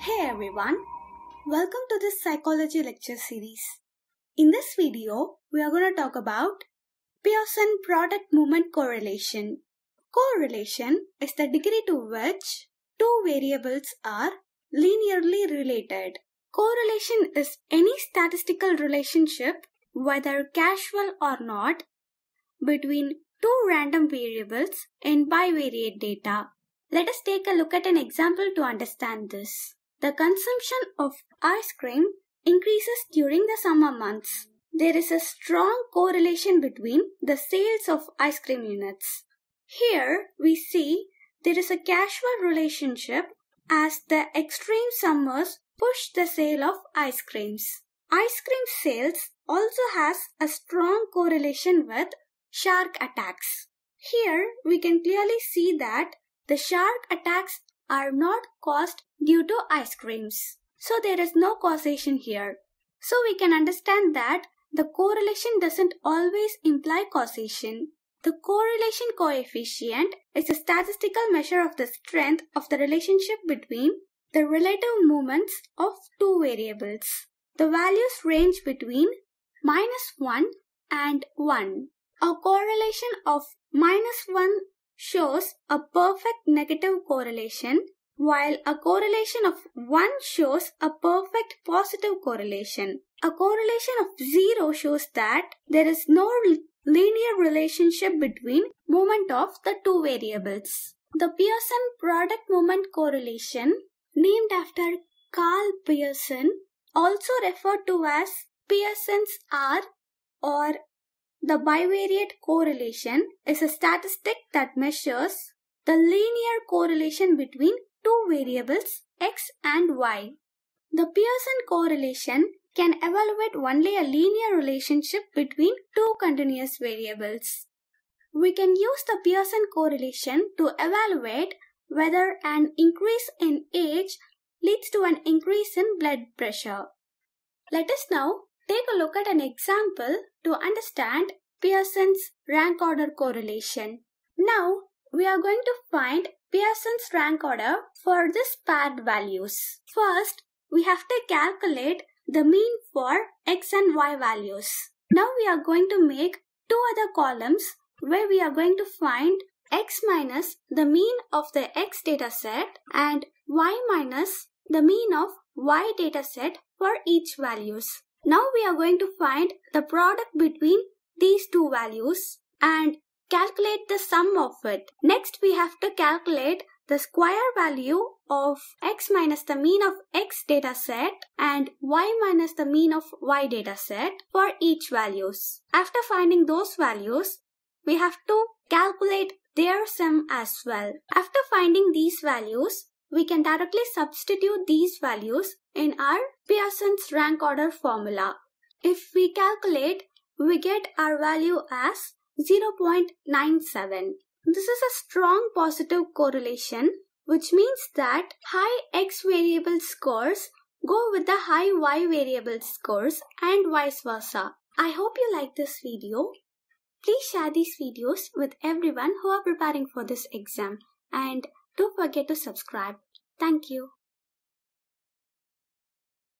Hey everyone, welcome to this psychology lecture series. In this video, we are going to talk about Pearson product movement correlation. Correlation is the degree to which two variables are linearly related. Correlation is any statistical relationship, whether casual or not, between two random variables in bivariate data. Let us take a look at an example to understand this. The consumption of ice cream increases during the summer months. There is a strong correlation between the sales of ice cream units. Here we see there is a causal relationship as the extreme summers push the sale of ice creams. Ice cream sales also has a strong correlation with shark attacks. Here we can clearly see that the shark attacks are not caused due to ice creams. So there is no causation here. So we can understand that the correlation doesn't always imply causation. The correlation coefficient is a statistical measure of the strength of the relationship between the relative movements of two variables. The values range between minus 1 and 1. A correlation of minus 1 shows a perfect negative correlation, while a correlation of 1 shows a perfect positive correlation. A correlation of 0 shows that there is no linear relationship between moment of the two variables. The Pearson product moment correlation, named after Carl Pearson, also referred to as Pearson's R or the bivariate correlation is a statistic that measures the linear correlation between two variables x and y. The Pearson correlation can evaluate only a linear relationship between two continuous variables. We can use the Pearson correlation to evaluate whether an increase in age leads to an increase in blood pressure. Let us now Take a look at an example to understand Pearson's rank order correlation. Now, we are going to find Pearson's rank order for this paired values. First, we have to calculate the mean for x and y values. Now we are going to make two other columns where we are going to find x minus the mean of the x dataset and y minus the mean of y dataset for each values. Now we are going to find the product between these two values and calculate the sum of it. Next we have to calculate the square value of x minus the mean of x data set and y minus the mean of y data set for each values. After finding those values, we have to calculate their sum as well. After finding these values, we can directly substitute these values in our Pearson's rank order formula. If we calculate, we get our value as 0.97. This is a strong positive correlation, which means that high X variable scores go with the high Y variable scores and vice versa. I hope you like this video. Please share these videos with everyone who are preparing for this exam and don't forget to subscribe. Thank you.